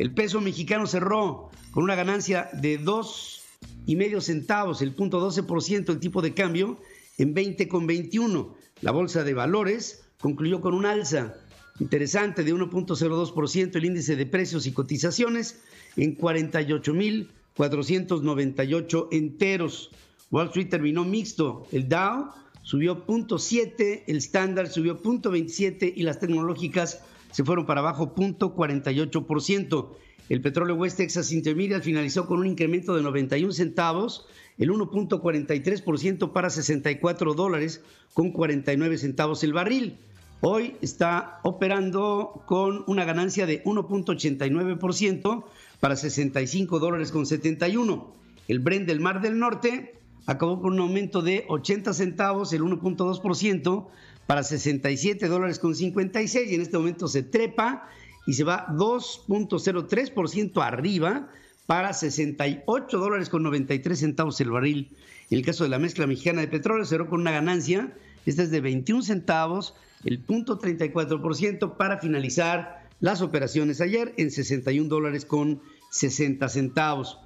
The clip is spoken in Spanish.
El peso mexicano cerró con una ganancia de 2,5 y medio centavos, el punto 12% el tipo de cambio en 20,21. La bolsa de valores concluyó con un alza interesante de 1.02% el índice de precios y cotizaciones en 48.498 enteros. Wall Street terminó mixto, el Dow subió 0.7, el Standard subió 0.27 y las tecnológicas se fueron para abajo 0.48%. El petróleo West Texas Intermediate finalizó con un incremento de 91 centavos, el 1.43% para 64 dólares con 49 centavos el barril. Hoy está operando con una ganancia de 1.89% para 65 dólares con 71. El Brent del Mar del Norte acabó con un aumento de 80 centavos, el 1.2%, para 67 dólares con 56 y en este momento se trepa y se va 2.03% arriba para 68 dólares con 93 centavos el barril. En el caso de la mezcla mexicana de petróleo cerró con una ganancia, esta es de 21 centavos, el 0.34% para finalizar las operaciones ayer en 61 dólares con 60 centavos.